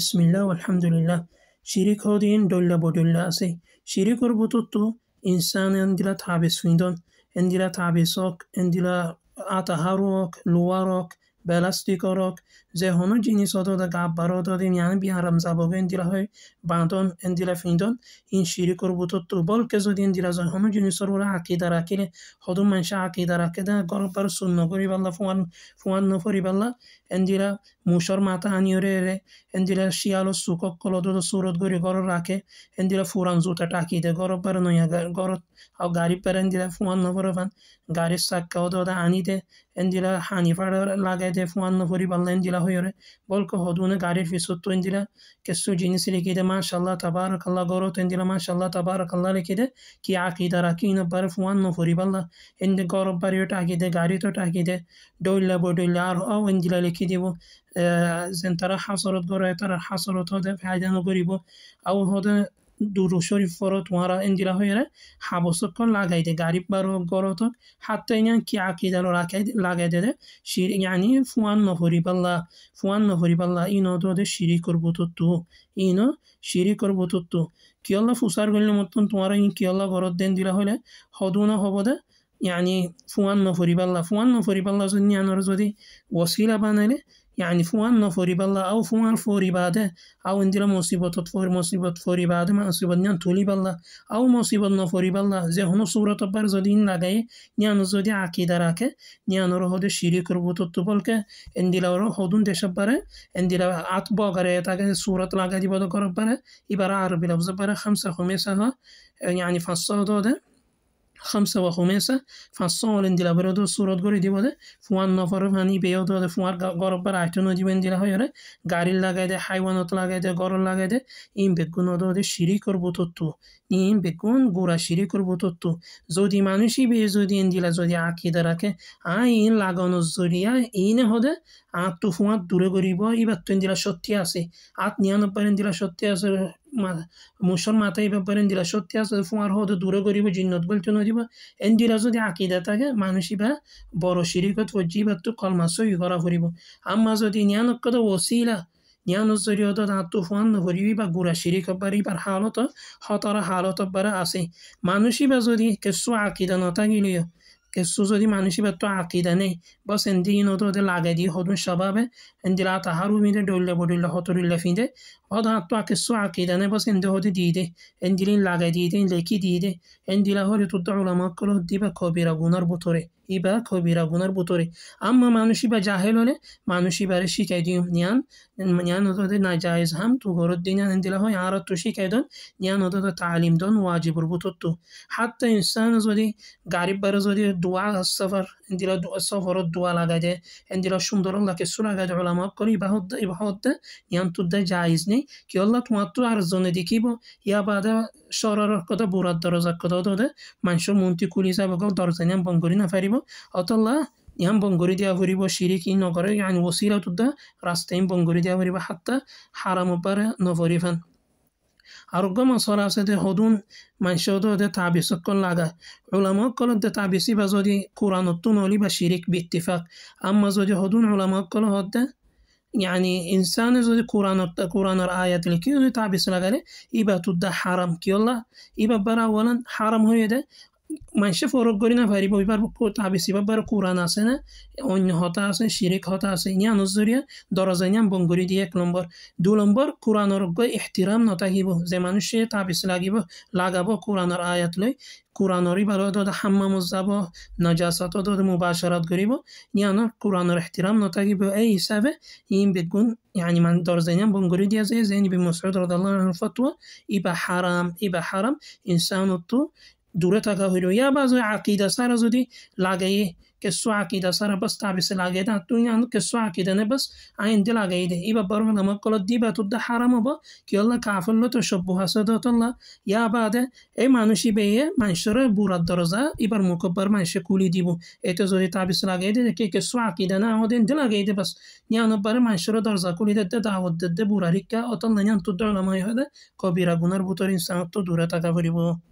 বিসমিল্লা আলহামদুলিল্লাহ শিরিক হদিন দল্লা বদল্লা আছে শিরিকর বততো ইনসান এন্দিলা থাবে সুইদন এন্দিলা থাবে সক এন্দিলা আতাহারক লোয়ারক বেলাস্টিকরক যে হনু জিনিস গাব্বার তদি জ্ঞান বিহারাম যাব এন্দিরা হয় বাঁধন এন্দিরা ফিন্দন ইন শিরি করব তো তুবলকে যদি এন্দিরা যায় হনু জিনিসর ওরা আকিদা রাখিলে হদু মানুষে আকিদা রাখে দা গল্পার শূন্য পাল্লা ফুয়ান ফুয়ান ন করিবাল্লা এন্দিরা মুসর মাথা আনি রে রে এন্দিরা শিয়াল সুখক কলত সুরত করে ঘর রাখে এন্দিরা ফুরান জুতা টাকি দে গরবার নয়া ঘর আর গাড়ি পেরে এন্দিরা ফুয়ান ন করবান গাড়ির সাক্ষা ওদা আনি দে এন্দিরা হানি ফাড়ার লাগাই দে ফুয়ান ন করিবাল্লা এন্দিরা होयर बोलको होदून गारिर في सुत्तो इंदिला कसु जिनिस लेकिदे माशाल्लाह तबारक अल्लाह गोरो तो इंदिला माशाल्लाह तबारक अल्लाह लेकिदे कि عقيدة راكينا برف وان نفوري بالله إن قارب بريو تعقيدة قاريتو تعقيدة دولة بو دولة عرو أو إنجلا لكيدي بو اه، زين ترى حصلت قرأ ترى حصلت هذا في حاجة نقريبو أو هذا দুরু শরীফ ফরত ওয়ারা ইন্দিরা হইরে হাবসক লাগাই দে গারিব বারো গরতক হাতে ইয়া কি দাল রাখাই লাগাই দে শির ইয়ানি ফুয়ান নহরি পাল্লা ফুয়ান নহরি পাল্লা ইন দে শিরি করবো তো তু ইন শিরি করবো তো তু কিয়লা ফুসার গলির মতন তোমার ইন অল্লা ঘরত দেন দিলা হইলে না হব দে ইয়ানি ফুয়ান নফরি পাল্লা ফুয়ান নফরি পাল্লা যদি ইয়ানোর যদি ওসিলা বানাইলে يعني فوان نفوري بلا أو فوان فوري بعد أو إن دلا مصيبة تفور مصيبة فوري بعد ما مصيبة نيان تولي بلا أو مصيبة نفوري بلا زي هنا صورة بار زدين لغاية نيان زودي عقيدة راكه نيان روحه ده شريك ربوت إن دلا روحه دون إن دلا عطبا غرية تاكه صورة لغاية بدا قرب بره إبرة عربي لفظ بره خمسة خمسة ها يعني فصل ده خمسة وخماسة فصال اندي لابرا دو صورت غوري دي بوده فوان نفر فاني بيو دو فوار غرب بر ايتون دي بندي لا هيره গাড়ি লাগাই দেয় হাইওয়ানত লাগাই দেয় গরল লাগাই দেয় ইম বেগুন ওদের সিঁড়ি করবো তত্ত্ব ইম বেগুন গোড়া সিঁড়ি করবো তত্ত্ব যদি মানুষই বেয়ে যদি ইন্দিলা যদি আঁকিদে রাখে আ ইন লাগানো জরিয়া ইনে হদে আঁত তো ফুঁয়াত দূরে করিব এবার তো ইন্দিলা সত্যি আছে আত নিয়ানব্বই ইন্দিলা সত্যি আছে موشن ماتای به پرن دیلا شوت تیا سو فوار هود دورا گوری بو جنات گل چونو دیبا ان دی رازو عقیده تاگه گه مانوشی با بارو شریک تو جی تو قلما سو ی اما دی نیان قدا وسیلا نیان زری هود دا تو فوان با گورا شریک بری بر حالاتا خاطر حالات بر اسی مانوشی با زودی که سو عقیده نتا گینیو কেসু যদি মানুষের একটু আকিদা নেই বা সেন্দি কিনতো ওদের লাগাই দিয়ে হতুন স্বভাবে হেন্দিলা তাহার উমিদে ডরলে বডিল হতরিল্লে ফিঁদে হত হাত কেসু আকিদা নেই বা সেন্দে হতে দিয়ে দে হেন্দিলিন লাগাই দিয়ে দে লেখি দিয়ে দে হেন্দিলা হলে তো তো আমার কল হতে বা কবির আগুনার বুতরে ইবা কবির আগুনার বুতরে আমা মানুষই বা জাহেল হলে মানুষই বারে শিখাই দিও নিয়ান নিয়ান হতো না জাহেজ হাম তু ঘর দিন হেন্দিলা হয় আর তো শিখাই দন নিয়ান হতো তালিম দন ওয়াজিবর বুতর তো হাত তো ইনসান যদি গাড়ি বারে যদি dua safar indira dua safar dua lagaje indira sundor lake sura gaje ulama kori bahod ibahod yan tudda jaiz ne ki Allah tumattu arzone dikibo ya bada شرار کده بورد درزک کده داده منشور مونتی کولیسه بگو دارزنیم بانگوری نفریبو آتالله ইহাম বঙ্গরি দিয়া ভরিব শিরিক ই নগরে আইন ওসিলা তুদ্দা রাস্তায় বঙ্গরি দিয়া ভরিব হাত্তা হারাম পারে নভরিফান أرغم صراسة هدون من شدو ده تعبس كل لغا علماء كل ده تعبسي بزودي قرآن التنولي بشيريك باتفاق أما زودي هدون علماء كل هده يعني إنسان زود قرآن قرآن الآية اللي كيو تعبس لغا إبا تود حرام كي الله إبا برا أولا حرام هو منشه فروبگاری نفری با بر تابسی با برای کوران هستن اون هاتا هستن شیرک هاتا هستن این هنوز زوریه دارازنی هم بانگوری دی یک لنبار دو لنبار کوران رو احترام نتاهی بو زمانش تابسی لگی بو لگا بو کوران رو آیت لوی کوران برای داد همه زبا نجاسات داد مباشرات گری بو این هنو کوران رو احترام نتاهی بو ای سوه این بگون یعنی من دور زينان بنقول دي زي زين مسعود رضي الله عنه فتوى إبا حرام با حرام انسانو تو. দূরে থাকা হইল ইয়া বাজু আকিদা সারা যদি লাগে কেসু আকিদা সারা বাস তাবিসে লাগে না তুই আন কেসু আকিদা নে বাস আইন দে লাগাই দে ইবা বরং আমার কল দিবা তো হারাম হব কি আল্লাহ কাফল্ল তো সব হাসদ তল্লা ইয়া বাদে এই মানুষই বেয়ে মানুষের বুড়ার দরজা এবার মুখব্বার মানুষে কুলি দিব এটা যদি তাবিস লাগাই দে কে কেসু আকিদা না আমাদের দে লাগাই দে বাস নিয়ানব্বার মানুষের দরজা কুলি দে দাওয়াত দে বুড়া রিক্কা অতল না নিয়ান তো দলমাই হয় দে কবিরা গুনার বুতর ইনসান তো দূরে থাকা ফুরিব